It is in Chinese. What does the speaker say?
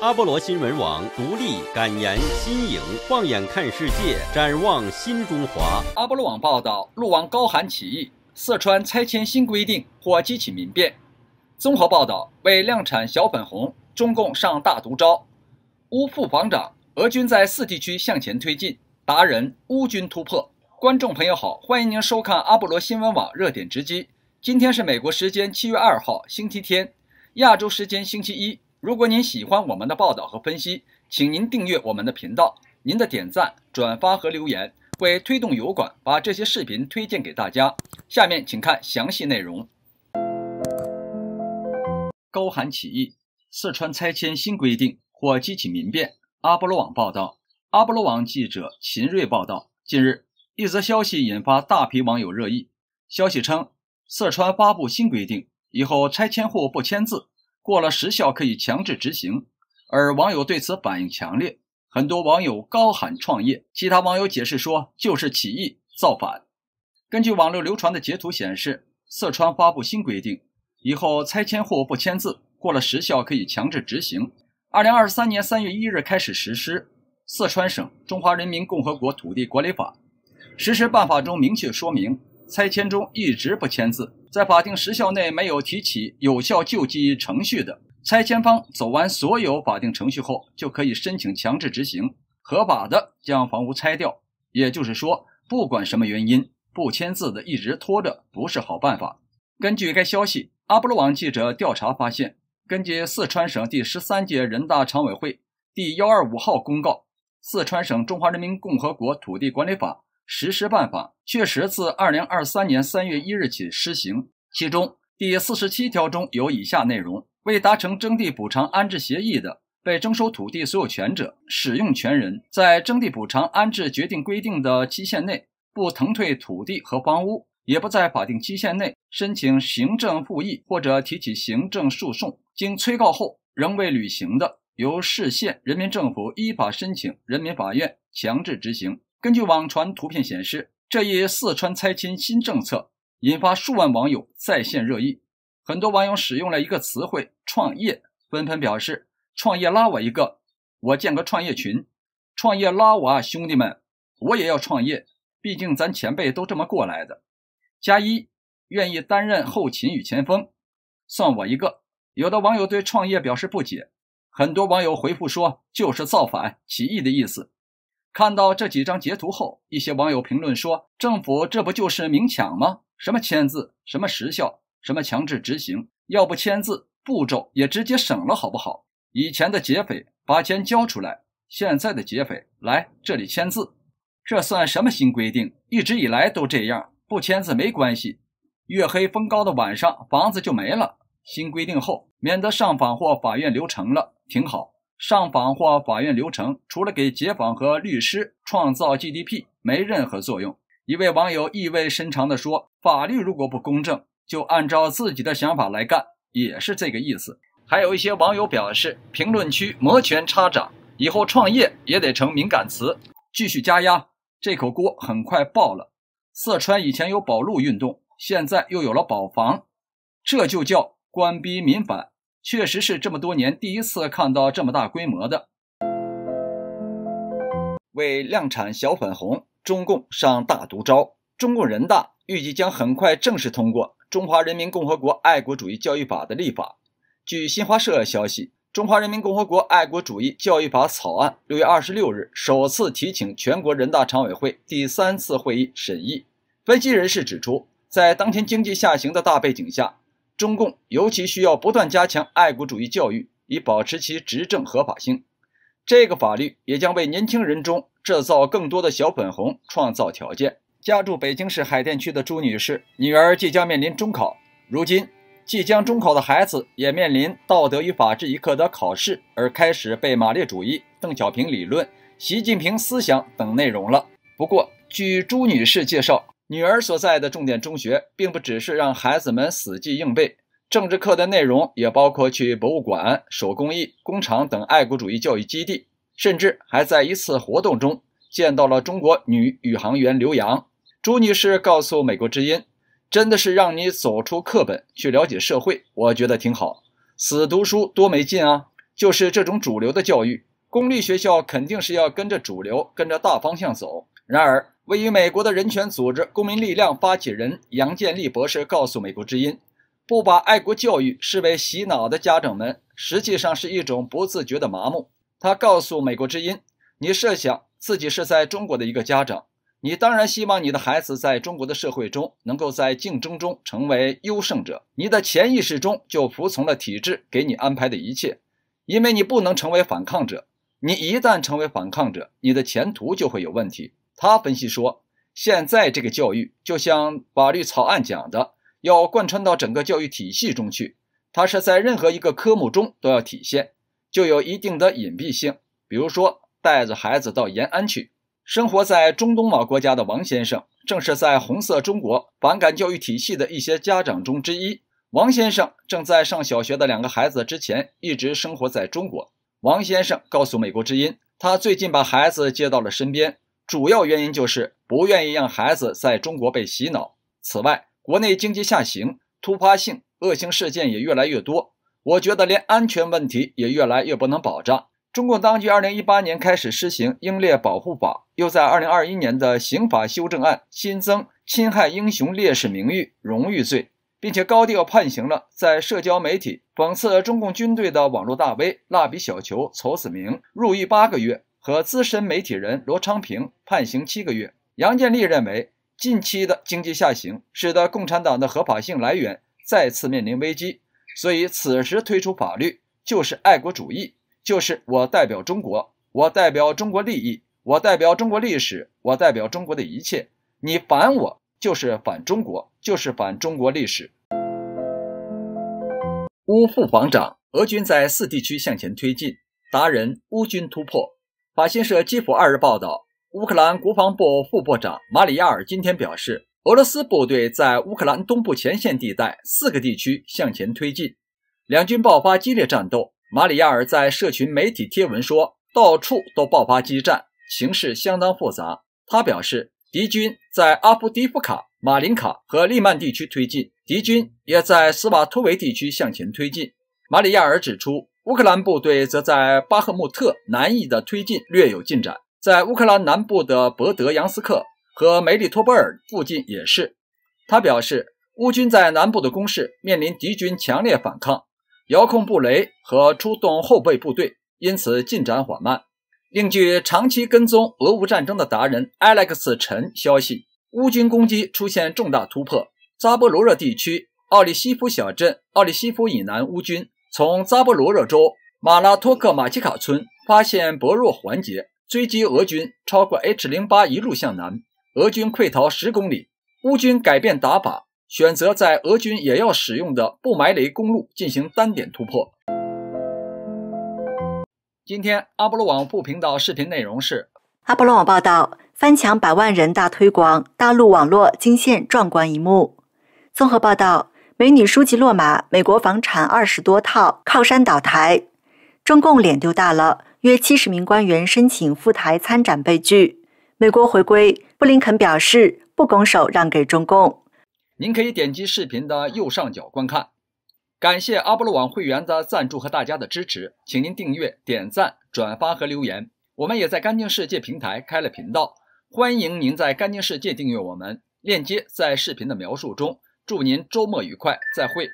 阿波罗新闻网独立、敢言、新颖，放眼看世界，展望新中华。阿波罗网报道：路王高喊起义，四川拆迁新规定或激起民变。综合报道：为量产小粉红，中共上大毒招。乌副防长：俄军在四地区向前推进，达人乌军突破。观众朋友好，欢迎您收看阿波罗新闻网热点直击。今天是美国时间七月二号，星期天，亚洲时间星期一。如果您喜欢我们的报道和分析，请您订阅我们的频道。您的点赞、转发和留言会推动油管把这些视频推荐给大家。下面请看详细内容。高寒起义，四川拆迁新规定或激起民变。阿波罗网报道，阿波罗网记者秦锐报道，近日一则消息引发大批网友热议。消息称，四川发布新规定，以后拆迁户不签字。过了时效可以强制执行，而网友对此反应强烈，很多网友高喊“创业”，其他网友解释说就是起义造反。根据网络流传的截图显示，四川发布新规定，以后拆迁户不签字，过了时效可以强制执行。二零二三年三月一日开始实施《四川省中华人民共和国土地管理法实施办法》中明确说明。拆迁中一直不签字，在法定时效内没有提起有效救济程序的，拆迁方走完所有法定程序后，就可以申请强制执行，合法的将房屋拆掉。也就是说，不管什么原因，不签字的一直拖着不是好办法。根据该消息，阿波罗网记者调查发现，根据四川省第十三届人大常委会第幺二五号公告，《四川省中华人民共和国土地管理法》。实施办法确实自二零二三年三月一日起施行。其中第四十七条中有以下内容：未达成征地补偿安置协议的被征收土地所有权者、使用权人，在征地补偿安置决定规定的期限内不腾退土地和房屋，也不在法定期限内申请行政复议或者提起行政诉讼，经催告后仍未履行的，由市县人民政府依法申请人民法院强制执行。根据网传图片显示，这一四川拆迁新政策引发数万网友在线热议。很多网友使用了一个词汇“创业”，纷纷表示：“创业拉我一个，我建个创业群；创业拉我啊，兄弟们，我也要创业。毕竟咱前辈都这么过来的。”加一愿意担任后勤与前锋，算我一个。有的网友对“创业”表示不解，很多网友回复说：“就是造反起义的意思。”看到这几张截图后，一些网友评论说：“政府这不就是明抢吗？什么签字，什么时效，什么强制执行，要不签字步骤也直接省了，好不好？以前的劫匪把钱交出来，现在的劫匪来这里签字，这算什么新规定？一直以来都这样，不签字没关系。月黑风高的晚上，房子就没了。新规定后，免得上访或法院流程了，挺好。”上访或法院流程，除了给解访和律师创造 GDP，没任何作用。一位网友意味深长地说：“法律如果不公正，就按照自己的想法来干，也是这个意思。”还有一些网友表示，评论区摩拳擦掌，以后创业也得成敏感词，继续加压。这口锅很快爆了。四川以前有保路运动，现在又有了保房，这就叫官逼民反。确实是这么多年第一次看到这么大规模的。为量产小粉红，中共上大毒招。中共人大预计将很快正式通过《中华人民共和国爱国主义教育法》的立法。据新华社消息，《中华人民共和国爱国主义教育法》草案六月二十六日首次提请全国人大常委会第三次会议审议。分析人士指出，在当前经济下行的大背景下，中共尤其需要不断加强爱国主义教育，以保持其执政合法性。这个法律也将为年轻人中制造更多的“小粉红”创造条件。家住北京市海淀区的朱女士，女儿即将面临中考。如今，即将中考的孩子也面临道德与法治一课的考试，而开始背马列主义、邓小平理论、习近平思想等内容了。不过，据朱女士介绍，女儿所在的重点中学，并不只是让孩子们死记硬背。政治课的内容也包括去博物馆、手工艺工厂等爱国主义教育基地，甚至还在一次活动中见到了中国女宇航员刘洋。朱女士告诉美国之音：“真的是让你走出课本去了解社会，我觉得挺好。死读书多没劲啊！就是这种主流的教育，公立学校肯定是要跟着主流、跟着大方向走。然而。”位于美国的人权组织“公民力量”发起人杨建立博士告诉《美国之音》，不把爱国教育视为洗脑的家长们，实际上是一种不自觉的麻木。他告诉《美国之音》，你设想自己是在中国的一个家长，你当然希望你的孩子在中国的社会中能够在竞争中成为优胜者，你的潜意识中就服从了体制给你安排的一切，因为你不能成为反抗者。你一旦成为反抗者，你的前途就会有问题。他分析说：“现在这个教育，就像法律草案讲的，要贯穿到整个教育体系中去。它是在任何一个科目中都要体现，就有一定的隐蔽性。比如说，带着孩子到延安去。生活在中东某国家的王先生，正是在红色中国反感教育体系的一些家长中之一。王先生正在上小学的两个孩子，之前一直生活在中国。王先生告诉美国之音，他最近把孩子接到了身边。”主要原因就是不愿意让孩子在中国被洗脑。此外，国内经济下行，突发性恶性事件也越来越多。我觉得连安全问题也越来越不能保障。中共当局2018年开始施行《英烈保护法》，又在2021年的刑法修正案新增侵害英雄烈士名誉、荣誉罪，并且高调判刑了在社交媒体讽刺中共军队的网络大 V 蜡笔小球曹子明入狱八个月。和资深媒体人罗昌平判刑七个月。杨建立认为，近期的经济下行使得共产党的合法性来源再次面临危机，所以此时推出法律就是爱国主义，就是我代表中国，我代表中国利益，我代表中国历史，我代表中国的一切。你反我就是反中国，就是反中国历史。乌副防长，俄军在四地区向前推进，达人乌军突破。法新社基辅二日报道，乌克兰国防部副部长马里亚尔今天表示，俄罗斯部队在乌克兰东部前线地带四个地区向前推进，两军爆发激烈战斗。马里亚尔在社群媒体贴文说：“到处都爆发激战，形势相当复杂。”他表示，敌军在阿夫迪夫卡、马林卡和利曼地区推进，敌军也在斯瓦托维地区向前推进。马里亚尔指出。乌克兰部队则在巴赫穆特南翼的推进略有进展，在乌克兰南部的博德扬斯克和梅利托波尔附近也是。他表示，乌军在南部的攻势面临敌军强烈反抗，遥控布雷和出动后备部队，因此进展缓慢。另据长期跟踪俄乌战争的达人 Alex 陈消息，乌军攻击出现重大突破，扎波罗热地区奥利西夫小镇奥利西夫以南乌军。从扎波罗热州马拉托克马奇卡村发现薄弱环节，追击俄军超过 H 零八一路向南，俄军溃逃十公里，乌军改变打法，选择在俄军也要使用的布埋雷公路进行单点突破。今天阿波罗网副频道视频内容是：阿波罗网报道，翻墙百万人大推广，大陆网络惊现壮观一幕。综合报道。美女书记落马，美国房产二十多套，靠山倒台，中共脸丢大了。约七十名官员申请赴台参展被拒。美国回归，布林肯表示不拱手让给中共。您可以点击视频的右上角观看。感谢阿波罗网会员的赞助和大家的支持，请您订阅、点赞、转发和留言。我们也在干净世界平台开了频道，欢迎您在干净世界订阅我们，链接在视频的描述中。祝您周末愉快，再会。